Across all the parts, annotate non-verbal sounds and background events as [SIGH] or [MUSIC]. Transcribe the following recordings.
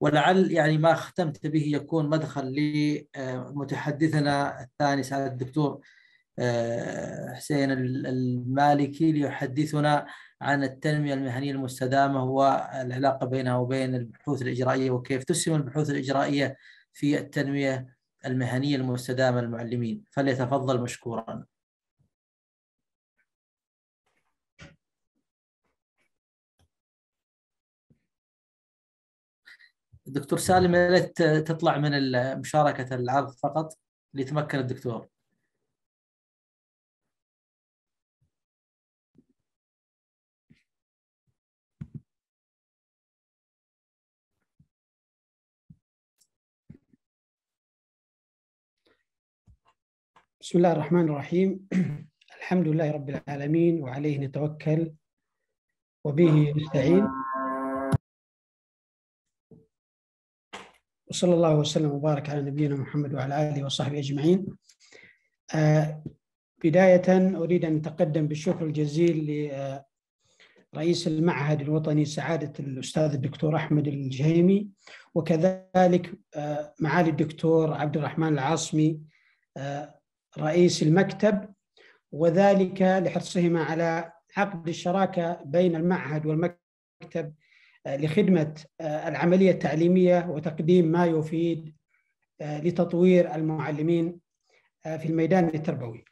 ولعل يعني ما ختمت به يكون مدخل لمتحدثنا آه، الثاني سعاده الدكتور آه، حسين المالكي ليحدثنا عن التنميه المهنيه المستدامه والعلاقه بينها وبين البحوث الاجرائيه وكيف تسهم البحوث الاجرائيه في التنميه المهنيه المستدامه للمعلمين فليتفضل مشكورا. دكتور سالم يا ليت تطلع من مشاركه العرض فقط ليتمكن الدكتور بسم الله الرحمن الرحيم [CLEARS THROAT] الحمد لله رب العالمين وعليه نتوكل وبه نستعين وصلى الله وسلم وبارك على نبينا محمد وعلى اله وصحبه اجمعين. آه، بداية اريد ان اتقدم بالشكر الجزيل لرئيس المعهد الوطني سعادة الاستاذ الدكتور احمد الجهيمي وكذلك آه، معالي الدكتور عبد الرحمن العاصمي آه، رئيس المكتب وذلك لحرصهما على عقد الشراكة بين المعهد والمكتب آه، لخدمة آه، العملية التعليمية وتقديم ما يفيد آه، لتطوير المعلمين في الميدان التربوي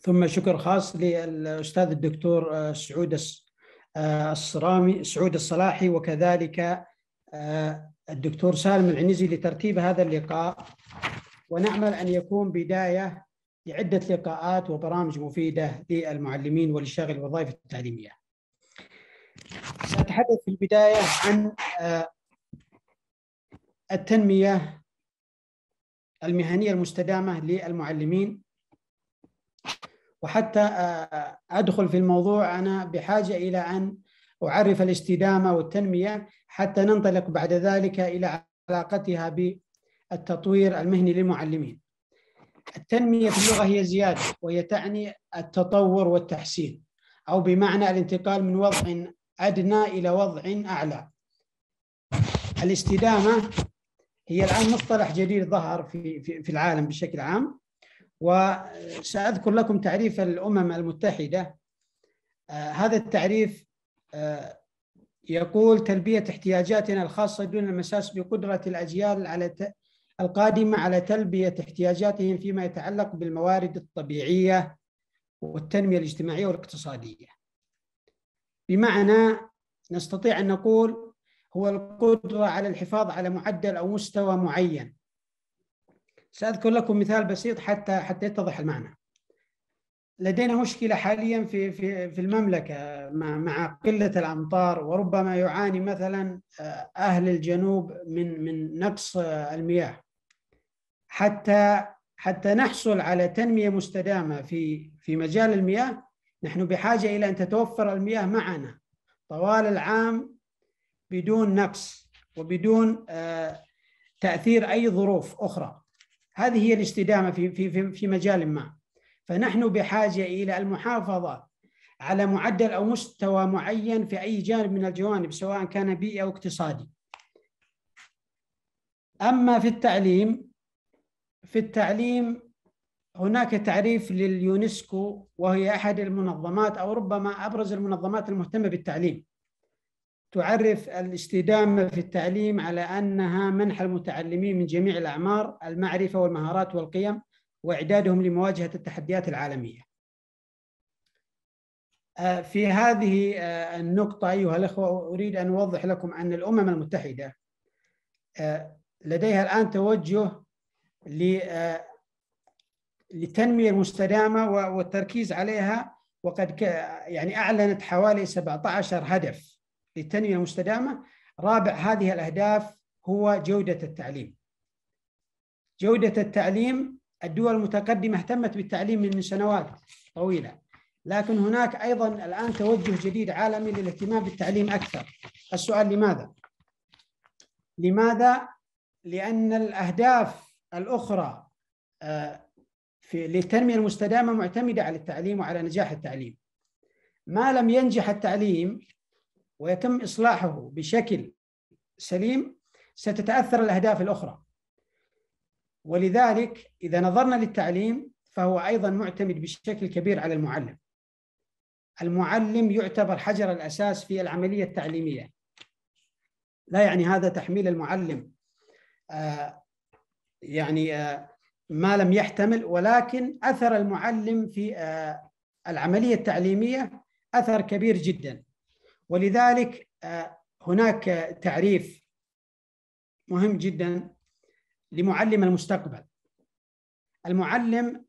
ثم شكر خاص للأستاذ الدكتور سعود الصرامي سعود الصلاحي وكذلك الدكتور سالم العنزي لترتيب هذا اللقاء ونأمل أن يكون بداية لعدة لقاءات وبرامج مفيدة للمعلمين ولشغل الوظائف التعليمية سأتحدث في البداية عن آه، التنمية المهنية المستدامة للمعلمين وحتى آه، آه، أدخل في الموضوع أنا بحاجة إلى أن أعرف الاستدامة والتنمية حتى ننطلق بعد ذلك إلى علاقتها بالتطوير المهني للمعلمين التنمية في اللغة هي زيادة وهي تعني التطور والتحسين أو بمعنى الانتقال من وضع أدنى إلى وضع أعلى الاستدامة هي الآن مصطلح جديد ظهر في, في, في العالم بشكل عام وسأذكر لكم تعريف الأمم المتحدة آه هذا التعريف آه يقول تلبية احتياجاتنا الخاصة دون المساس بقدرة الأجيال على ت... القادمة على تلبية احتياجاتهم فيما يتعلق بالموارد الطبيعية والتنمية الاجتماعية والاقتصادية بمعنى نستطيع أن نقول هو القدرة على الحفاظ على معدل أو مستوى معين سأذكر لكم مثال بسيط حتى حتى يتضح المعنى لدينا مشكلة حاليا في في في المملكة مع قلة الأمطار وربما يعاني مثلا آه، أهل الجنوب من من نقص آه، المياه حتى حتى نحصل على تنمية مستدامة في في مجال المياه نحن بحاجة إلى أن تتوفر المياه معنا طوال العام بدون نقص وبدون آه، تأثير أي ظروف أخرى هذه هي الاستدامة في, في, في مجال ما فنحن بحاجة إلى المحافظة على معدل أو مستوى معين في أي جانب من الجوانب سواء كان بيئي أو اقتصادي أما في التعليم في التعليم هناك تعريف لليونسكو وهي احد المنظمات او ربما ابرز المنظمات المهتمه بالتعليم تعرف الاستدامه في التعليم على انها منح المتعلمين من جميع الاعمار المعرفه والمهارات والقيم واعدادهم لمواجهه التحديات العالميه آه، في هذه آه، النقطة أيها الأخوة أريد أن أوضح لكم أن الأمم المتحدة آه، لديها الآن توجه للتنميه المستدامه والتركيز عليها وقد يعني اعلنت حوالي 17 هدف للتنميه المستدامه رابع هذه الاهداف هو جوده التعليم. جوده التعليم الدول المتقدمه اهتمت بالتعليم من سنوات طويله لكن هناك ايضا الان توجه جديد عالمي للاهتمام بالتعليم اكثر. السؤال لماذا؟ لماذا؟ لان الاهداف الاخرى آه، في للتنمية المستدامة معتمدة على التعليم وعلى نجاح التعليم ما لم ينجح التعليم ويتم إصلاحه بشكل سليم ستتأثر الأهداف الأخرى ولذلك إذا نظرنا للتعليم فهو أيضا معتمد بشكل كبير على المعلم المعلم يعتبر حجر الأساس في العملية التعليمية لا يعني هذا تحميل المعلم آه يعني آه ما لم يحتمل ولكن اثر المعلم في آه، العمليه التعليميه اثر كبير جدا ولذلك آه، هناك تعريف مهم جدا لمعلم المستقبل المعلم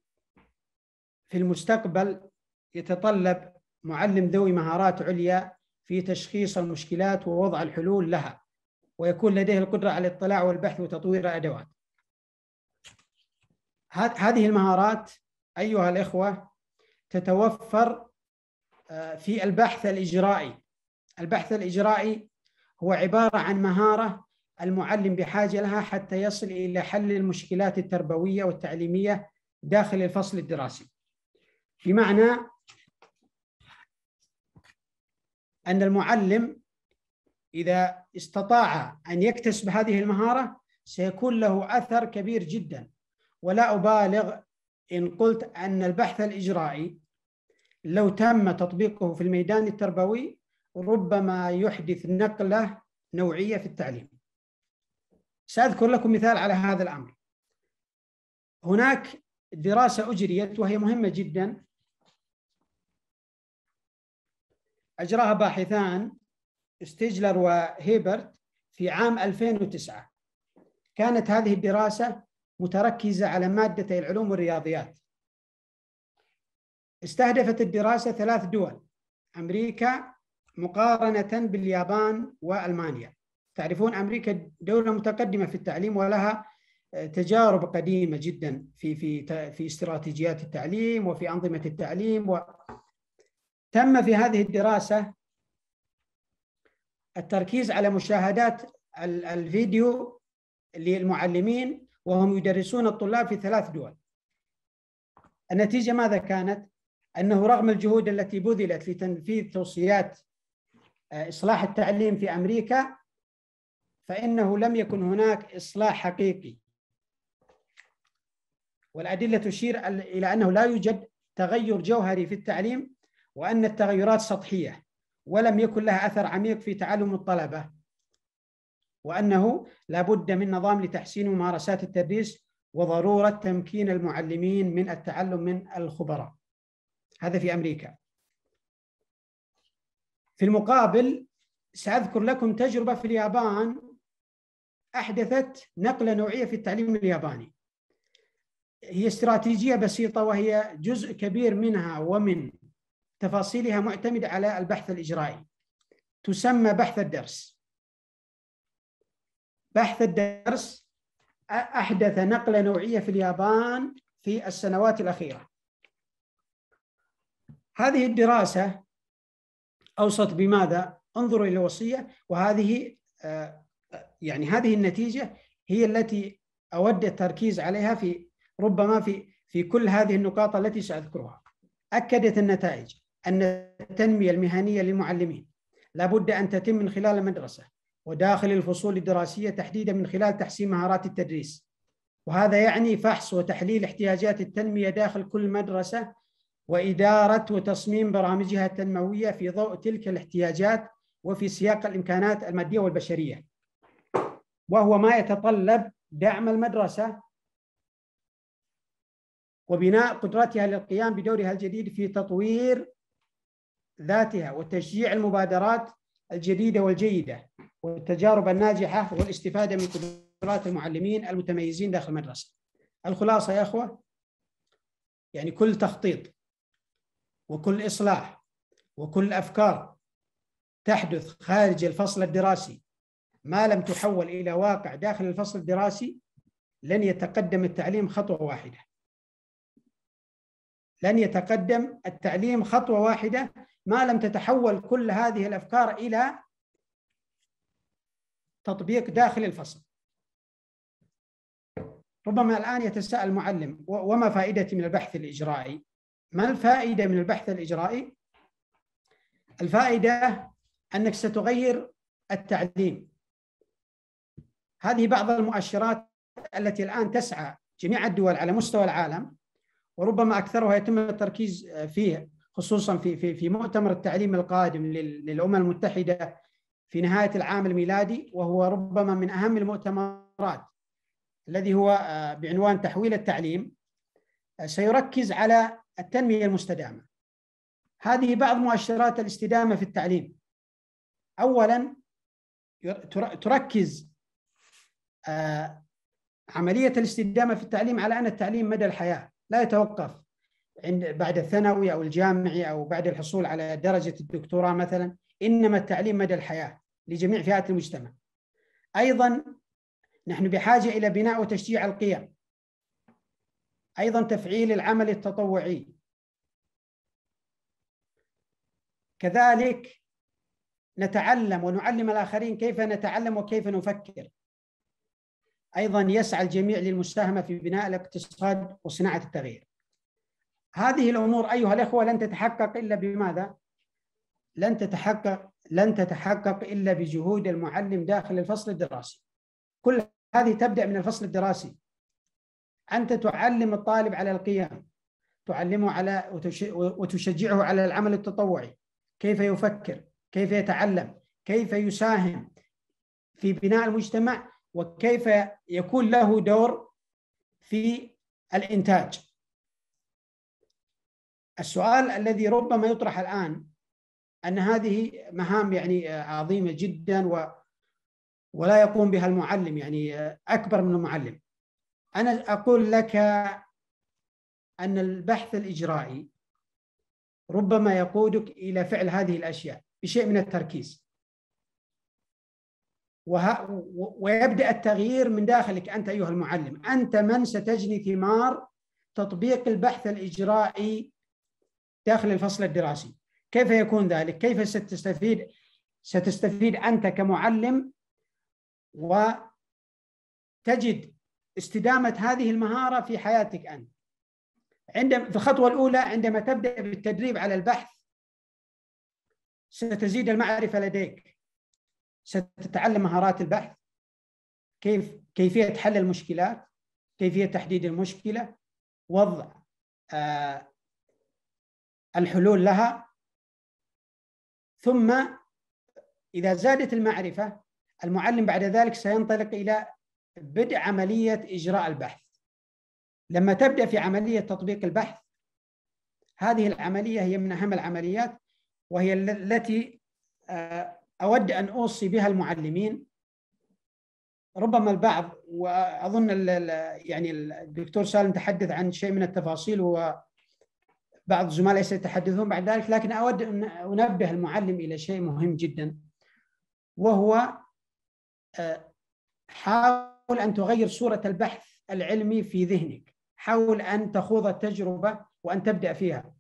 في المستقبل يتطلب معلم ذوي مهارات عليا في تشخيص المشكلات ووضع الحلول لها ويكون لديه القدره على الاطلاع والبحث وتطوير ادوات هذه المهارات ايها الاخوه تتوفر آه، في البحث الاجرائي البحث الاجرائي هو عباره عن مهاره المعلم بحاجه لها حتى يصل الى حل المشكلات التربويه والتعليميه داخل الفصل الدراسي بمعنى ان المعلم اذا استطاع ان يكتسب هذه المهاره سيكون له اثر كبير جدا ولا أبالغ إن قلت أن البحث الإجرائي لو تم تطبيقه في الميدان التربوي ربما يحدث نقلة نوعية في التعليم سأذكر لكم مثال على هذا الأمر هناك دراسة أجريت وهي مهمة جدا أجراها باحثان ستيجلر وهيبرت في عام 2009 كانت هذه الدراسة متركزة على مادتي العلوم والرياضيات استهدفت الدراسة ثلاث دول أمريكا مقارنة باليابان وألمانيا تعرفون أمريكا دولة متقدمة في التعليم ولها آه، تجارب قديمة جدا في في في استراتيجيات التعليم وفي أنظمة التعليم و تم في هذه الدراسة التركيز على مشاهدات الفيديو للمعلمين وهم يدرسون الطلاب في ثلاث دول النتيجة ماذا كانت؟ أنه رغم الجهود التي بذلت لتنفيذ توصيات آه، إصلاح التعليم في أمريكا فإنه لم يكن هناك إصلاح حقيقي والأدلة تشير إلى أنه لا يوجد تغير جوهري في التعليم وأن التغيرات سطحية ولم يكن لها أثر عميق في تعلم الطلبة وأنه لا بد من نظام لتحسين ممارسات التدريس وضرورة تمكين المعلمين من التعلم من الخبراء هذا في أمريكا في المقابل سأذكر لكم تجربة في اليابان أحدثت نقلة نوعية في التعليم الياباني هي استراتيجية بسيطة وهي جزء كبير منها ومن تفاصيلها معتمد على البحث الإجرائي تسمى بحث الدرس بحث الدرس أحدث نقلة نوعية في اليابان في السنوات الأخيرة هذه الدراسة أوصت بماذا؟ انظروا إلى الوصية وهذه آه، يعني هذه النتيجة هي التي أود التركيز عليها في ربما في في كل هذه النقاط التي سأذكرها أكدت النتائج أن التنمية المهنية للمعلمين لابد أن تتم من خلال المدرسة وداخل الفصول الدراسية تحديدا من خلال تحسين مهارات التدريس وهذا يعني فحص وتحليل احتياجات التنمية داخل كل مدرسة وإدارة وتصميم برامجها التنموية في ضوء تلك الاحتياجات وفي سياق الإمكانات المادية والبشرية وهو ما يتطلب دعم المدرسة وبناء قدرتها للقيام بدورها الجديد في تطوير ذاتها وتشجيع المبادرات الجديدة والجيدة والتجارب الناجحة والاستفادة من قدرات المعلمين المتميزين داخل المدرسة الخلاصة يا أخوة يعني كل تخطيط وكل إصلاح وكل أفكار تحدث خارج الفصل الدراسي ما لم تحول إلى واقع داخل الفصل الدراسي لن يتقدم التعليم خطوة واحدة لن يتقدم التعليم خطوة واحدة ما لم تتحول كل هذه الأفكار إلى تطبيق داخل الفصل ربما الآن يتساءل المعلم وما فائدتي من البحث الإجرائي ما الفائدة من البحث الإجرائي الفائدة أنك ستغير التعليم هذه بعض المؤشرات التي الآن تسعى جميع الدول على مستوى العالم وربما أكثرها يتم التركيز فيه خصوصا في في في مؤتمر التعليم القادم للأمم المتحدة في نهاية العام الميلادي وهو ربما من أهم المؤتمرات الذي هو آه، بعنوان تحويل التعليم آه، سيركز على التنمية المستدامة هذه بعض مؤشرات الاستدامة في التعليم أولا تركز آه، عملية الاستدامة في التعليم على أن التعليم مدى الحياة لا يتوقف عند بعد الثانوي أو الجامعي أو بعد الحصول على درجة الدكتوراه مثلا إنما التعليم مدى الحياة لجميع فئات المجتمع أيضا نحن بحاجة إلى بناء وتشجيع القيم أيضا تفعيل العمل التطوعي كذلك نتعلم ونعلم الآخرين كيف نتعلم وكيف نفكر أيضا يسعى الجميع للمساهمة في بناء الاقتصاد وصناعة التغيير هذه الأمور أيها الأخوة لن تتحقق إلا بماذا؟ لن تتحقق لن تتحقق الا بجهود المعلم داخل الفصل الدراسي. كل هذه تبدا من الفصل الدراسي. انت تعلم الطالب على القيم، تعلمه على وتشجعه على العمل التطوعي، كيف يفكر، كيف يتعلم، كيف يساهم في بناء المجتمع وكيف يكون له دور في الانتاج. السؤال الذي ربما يطرح الان ان هذه مهام يعني آه، عظيمه جدا و ولا يقوم بها المعلم يعني آه، اكبر من المعلم. انا اقول لك ان البحث الاجرائي ربما يقودك الى فعل هذه الاشياء بشيء من التركيز. وه... ويبدا التغيير من داخلك انت ايها المعلم، انت من ستجني ثمار تطبيق البحث الاجرائي داخل الفصل الدراسي. كيف يكون ذلك؟ كيف ستستفيد ستستفيد أنت كمعلم وتجد استدامة هذه المهارة في حياتك أنت عندما في الخطوة الأولى عندما تبدأ بالتدريب على البحث ستزيد المعرفة لديك ستتعلم مهارات البحث كيف كيفية حل المشكلات كيفية تحديد المشكلة وضع آه، الحلول لها ثم إذا زادت المعرفة المعلم بعد ذلك سينطلق إلى بدء عملية إجراء البحث لما تبدأ في عملية تطبيق البحث هذه العملية هي من أهم العمليات وهي التي آه، أود أن أوصي بها المعلمين ربما البعض وأظن يعني الدكتور سالم تحدث عن شيء من التفاصيل هو بعض الزملاء سيتحدثون بعد ذلك لكن أود أن أنبه المعلم إلى شيء مهم جدا وهو آه، حاول أن تغير صورة البحث العلمي في ذهنك حاول أن تخوض التجربة وأن تبدأ فيها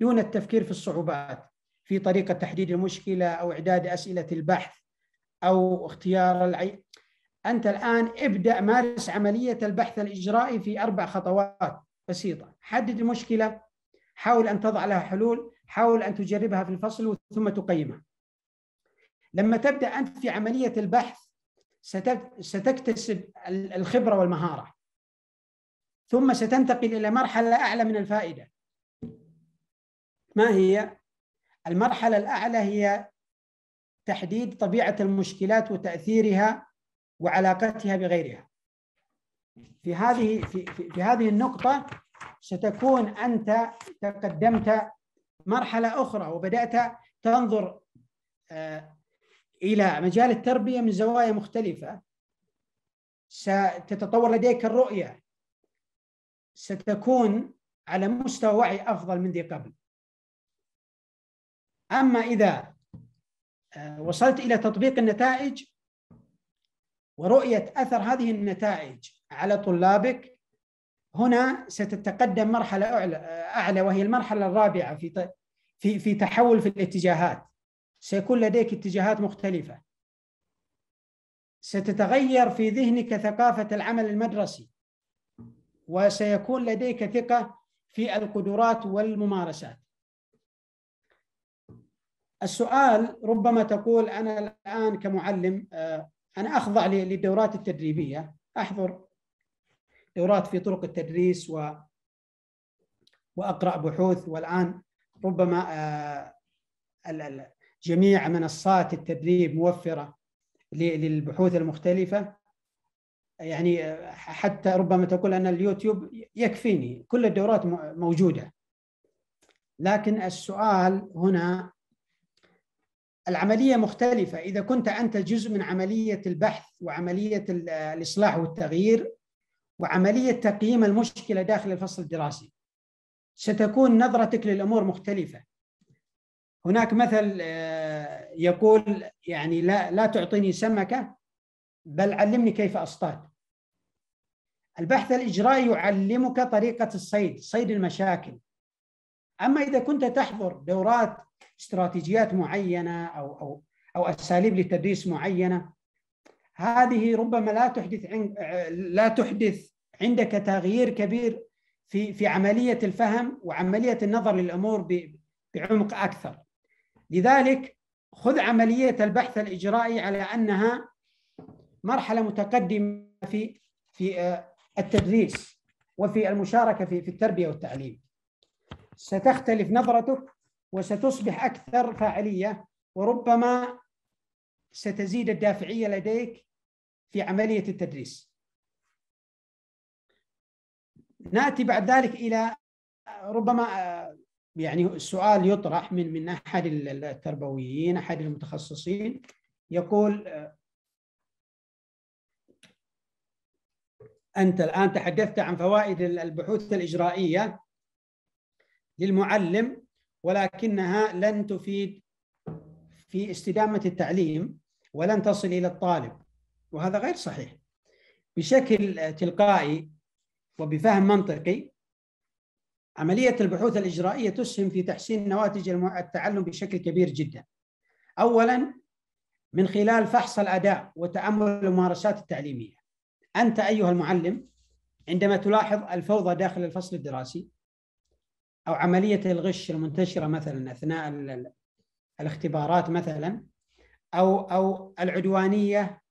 دون التفكير في الصعوبات في طريقة تحديد المشكلة أو إعداد أسئلة البحث أو اختيار العي... أنت الآن ابدأ مارس عملية البحث الإجرائي في أربع خطوات بسيطة حدد المشكلة حاول أن تضع لها حلول حاول أن تجربها في الفصل ثم تقيمها لما تبدأ أنت في عملية البحث ستكتسب الخبرة والمهارة ثم ستنتقل إلى مرحلة أعلى من الفائدة ما هي؟ المرحلة الأعلى هي تحديد طبيعة المشكلات وتأثيرها وعلاقتها بغيرها في هذه في, في, في هذه النقطة ستكون أنت تقدمت مرحلة أخرى وبدأت تنظر آه، إلى مجال التربية من زوايا مختلفة ستتطور لديك الرؤية ستكون على مستوى وعي أفضل من ذي قبل أما إذا آه، وصلت إلى تطبيق النتائج ورؤية أثر هذه النتائج على طلابك هنا ستتقدم مرحلة أعلى وهي المرحلة الرابعة في في في تحول في الاتجاهات سيكون لديك اتجاهات مختلفة ستتغير في ذهنك ثقافة العمل المدرسي وسيكون لديك ثقة في القدرات والممارسات السؤال ربما تقول أنا الآن كمعلم آه، أنا أخضع للدورات التدريبية أحضر دورات في طرق التدريس و واقرا بحوث والان ربما آه، جميع منصات التدريب موفره للبحوث المختلفه يعني آه، حتى ربما تقول ان اليوتيوب يكفيني كل الدورات موجوده لكن السؤال هنا العمليه مختلفه اذا كنت انت جزء من عمليه البحث وعمليه الاصلاح والتغيير وعملية تقييم المشكلة داخل الفصل الدراسي ستكون نظرتك للأمور مختلفة هناك مثل آه، يقول يعني لا لا تعطيني سمكة بل علمني كيف أصطاد البحث الإجرائي يعلمك طريقة الصيد صيد المشاكل أما إذا كنت تحضر دورات استراتيجيات معينة أو أو أو أساليب لتدريس معينة هذه ربما لا تحدث عن... لا تحدث عندك تغيير كبير في في عمليه الفهم وعمليه النظر للامور ب... بعمق اكثر. لذلك خذ عمليه البحث الاجرائي على انها مرحله متقدمه في في آه، التدريس وفي المشاركه في في التربيه والتعليم. ستختلف نظرتك وستصبح اكثر فاعليه وربما ستزيد الدافعيه لديك في عملية التدريس ناتي بعد ذلك الى ربما يعني سؤال يطرح من من احد التربويين احد المتخصصين يقول انت الان تحدثت عن فوائد البحوث الاجرائيه للمعلم ولكنها لن تفيد في استدامه التعليم ولن تصل الى الطالب وهذا غير صحيح بشكل تلقائي وبفهم منطقي عملية البحوث الإجرائية تسهم في تحسين نواتج التعلم بشكل كبير جدا أولا من خلال فحص الأداء وتأمل الممارسات التعليمية أنت أيها المعلم عندما تلاحظ الفوضى داخل الفصل الدراسي أو عملية الغش المنتشرة مثلا أثناء الاختبارات مثلا أو أو العدوانية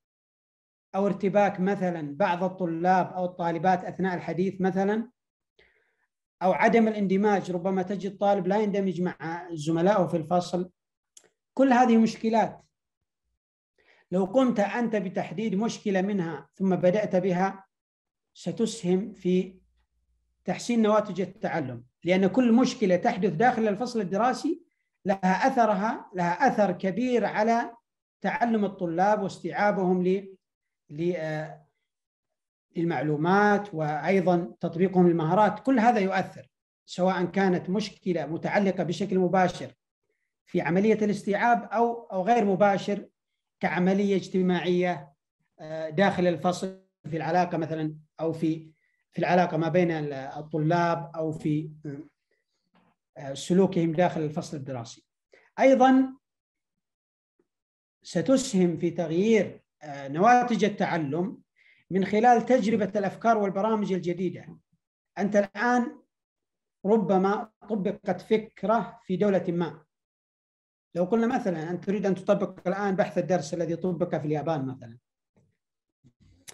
او ارتباك مثلا بعض الطلاب او الطالبات اثناء الحديث مثلا او عدم الاندماج ربما تجد طالب لا يندمج مع زملائه في الفصل كل هذه مشكلات لو قمت انت بتحديد مشكله منها ثم بدات بها ستسهم في تحسين نواتج التعلم لان كل مشكله تحدث داخل الفصل الدراسي لها اثرها لها اثر كبير على تعلم الطلاب واستيعابهم للمعلومات وايضا تطبيقهم للمهارات كل هذا يؤثر سواء كانت مشكله متعلقه بشكل مباشر في عمليه الاستيعاب او او غير مباشر كعمليه اجتماعيه آه، داخل الفصل في العلاقه مثلا او في في العلاقه ما بين الطلاب او في آه، سلوكهم داخل الفصل الدراسي. ايضا ستسهم في تغيير آه، نواتج التعلم من خلال تجربة الأفكار والبرامج الجديدة أنت الآن ربما طبقت فكرة في دولة ما لو قلنا مثلا أنت تريد أن تطبق الآن بحث الدرس الذي طبق في اليابان مثلا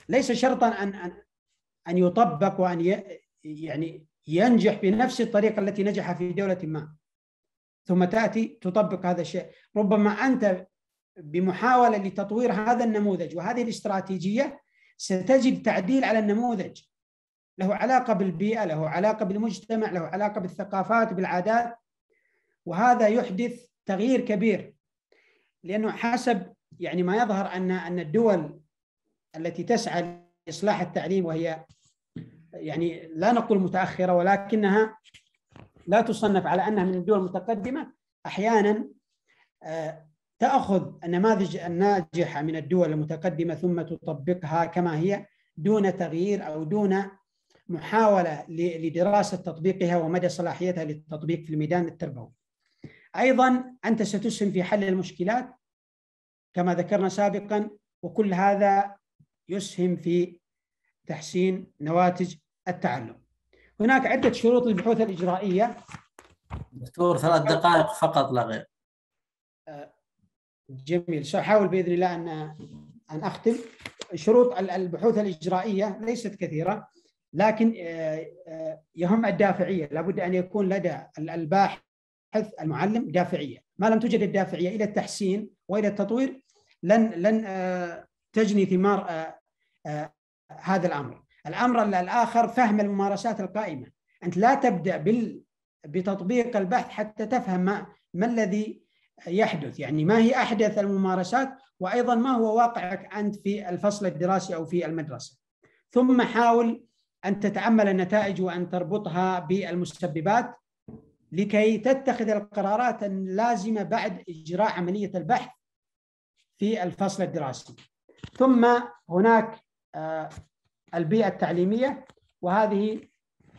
ليس شرطا أن أن أن يطبق وأن يعني ينجح بنفس الطريقة التي نجح في دولة ما ثم تأتي تطبق هذا الشيء ربما أنت بمحاوله لتطوير هذا النموذج وهذه الاستراتيجيه ستجد تعديل على النموذج له علاقه بالبيئه له علاقه بالمجتمع له علاقه بالثقافات بالعادات وهذا يحدث تغيير كبير لانه حسب يعني ما يظهر ان ان الدول التي تسعى لاصلاح التعليم وهي يعني لا نقول متاخره ولكنها لا تصنف على انها من الدول المتقدمه احيانا آه، تأخذ النماذج الناجحة من الدول المتقدمة ثم تطبقها كما هي دون تغيير أو دون محاولة لدراسة تطبيقها ومدى صلاحيتها للتطبيق في الميدان التربوي أيضا أنت ستسهم في حل المشكلات كما ذكرنا سابقا وكل هذا يسهم في تحسين نواتج التعلم هناك عدة شروط للبحوث الإجرائية دكتور ثلاث دقائق فقط لا غير أه، جميل سأحاول بإذن الله أن أن أختم شروط البحوث الإجرائية ليست كثيرة لكن آه، آه، يهم الدافعية لابد أن يكون لدى الباحث المعلم دافعية ما لم توجد الدافعية إلى التحسين وإلى التطوير لن لن آه، تجني ثمار هذا الأمر الأمر الآخر فهم الممارسات القائمة أنت لا تبدأ بال بتطبيق البحث حتى تفهم ما, ما الذي يحدث يعني ما هي أحدث الممارسات وأيضا ما هو واقعك أنت في الفصل الدراسي أو في المدرسة ثم حاول أن تتأمل النتائج وأن تربطها بالمسببات لكي تتخذ القرارات اللازمة بعد إجراء عملية البحث في الفصل الدراسي ثم هناك آه، البيئة التعليمية وهذه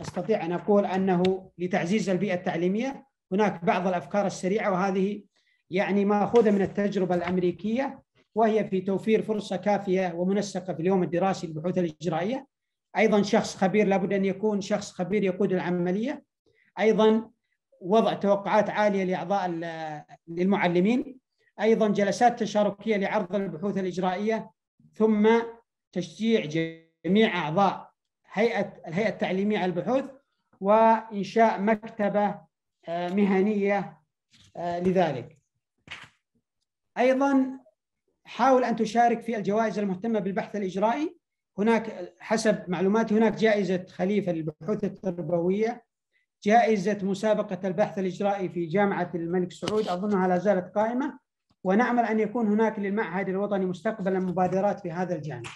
أستطيع أن أقول أنه لتعزيز البيئة التعليمية هناك بعض الأفكار السريعة وهذه يعني ماخوذه من التجربه الامريكيه وهي في توفير فرصه كافيه ومنسقه في اليوم الدراسي للبحوث الاجرائيه ايضا شخص خبير لابد ان يكون شخص خبير يقود العمليه ايضا وضع توقعات عاليه لاعضاء للمعلمين ايضا جلسات تشاركيه لعرض البحوث الاجرائيه ثم تشجيع جميع اعضاء هيئه الهيئه التعليميه على البحوث وانشاء مكتبه آه، مهنيه آه، لذلك ايضا حاول ان تشارك في الجوائز المهتمه بالبحث الاجرائي هناك حسب معلوماتي هناك جائزه خليفه للبحوث التربويه جائزه مسابقه البحث الاجرائي في جامعه الملك سعود اظنها لا زالت قائمه ونامل ان يكون هناك للمعهد الوطني مستقبلا مبادرات في هذا الجانب.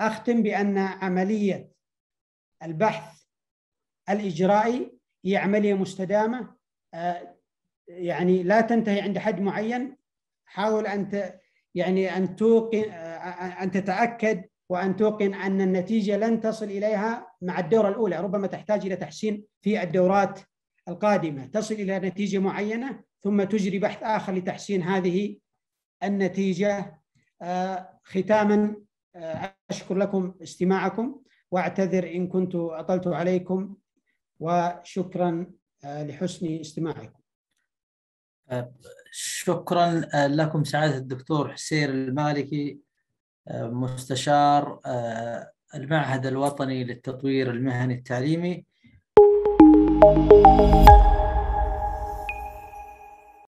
اختم بان عمليه البحث الاجرائي هي عمليه مستدامه آه، يعني لا تنتهي عند حد معين حاول أن يعني أن توقن أن تتأكد وأن توقن أن النتيجة لن تصل إليها مع الدورة الأولى ربما تحتاج إلى تحسين في الدورات القادمة تصل إلى نتيجة معينة ثم تجري بحث آخر لتحسين هذه النتيجة آه، ختاما آه، أشكر لكم استماعكم وأعتذر إن كنت أطلت عليكم وشكرا آه، لحسن استماعكم شكرا آه، لكم سعاده الدكتور حسين المالكي آه، مستشار آه، المعهد الوطني للتطوير المهني التعليمي